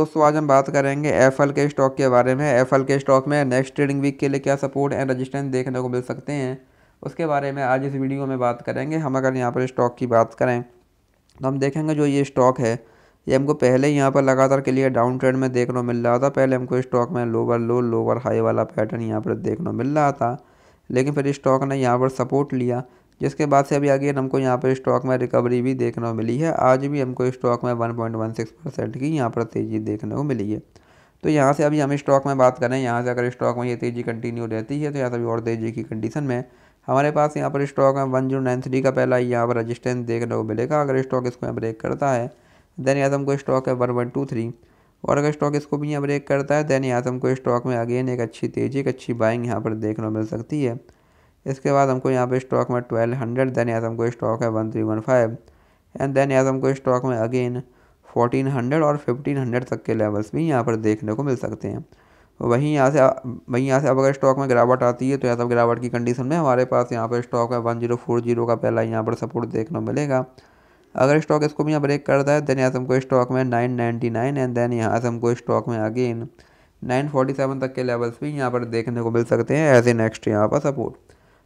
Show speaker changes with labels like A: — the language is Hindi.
A: दोस्तों आज हम बात करेंगे एफएल के स्टॉक के बारे में एफएल के स्टॉक में नेक्स्ट ट्रेडिंग वीक के लिए क्या सपोर्ट एंड रेजिस्टेंस देखने को मिल सकते हैं उसके बारे में आज इस वीडियो में बात करेंगे हम अगर यहाँ पर स्टॉक की बात करें तो हम देखेंगे जो ये स्टॉक है ये हमको पहले यहाँ पर लगातार के लिए डाउन ट्रेंड में देखने को मिल रहा था पहले हमको स्टॉक में लोअर लो लोअर हाई वाला पैटर्न यहाँ पर देखने को मिल रहा था लेकिन फिर स्टॉक ने यहाँ पर सपोर्ट लिया जिसके बाद से अभी आगे हमको यहाँ पर स्टॉक में रिकवरी भी देखने को मिली है आज भी हमको स्टॉक में one one point six percent की यहाँ पर तेज़ी देखने को मिली है तो यहाँ से अभी हम स्टॉक में बात करें यहाँ से अगर स्टॉक में ये तेज़ी कंटिन्यू रहती है तो यहाँ से अभी और तेज़ी की कंडीशन में हमारे पास यहाँ पर स्टॉक में वन जीरो नाइन थ्री का पहला यहाँ पर रजिस्टेंस देखने को मिलेगा अगर स्टॉक इसको यहाँ ब्रेक करता है देन यहाँ से हमको स्टॉक है वन वन टू थ्री और अगर स्टॉक इसको भी यहाँ ब्रेक करता है देन यहाँ से हमको स्टॉक में अगेन एक अच्छी तेज़ी एक अच्छी बाइंग यहाँ पर देखने को मिल सकती है इसके बाद हमको यहाँ पे स्टॉक में ट्वेल्व हंड्रेड देन याद हमको स्टॉक है one three one five and then याद हमको स्टॉक में अगेन फोर्टीन हंड्रेड और फिफ्टीन हंड्रेड तक के लेवल्स भी यहाँ पर देखने को मिल सकते हैं तो वहीं यहाँ से वहीं यहाँ से अब अगर स्टॉक में गिरावट आती है तो यहाँ सब गिरावट की कंडीशन में हमारे पास यहाँ पर स्टॉक है वन जीरो फोर जीरो का पहला यहाँ पर सपोर्ट देखने को मिलेगा अगर स्टॉक इसको भी यहाँ ब्रेक करता है देन यहाँ से हमको स्टॉक में nine ninety nine and then यहाँ से हमको स्टॉक में अगेन नाइन फोर्टी सेवन तक के लेवल्स भी यहाँ पर देखने को मिल सकते हैं एज ए नेक्स्ट यहाँ पर सपोर्ट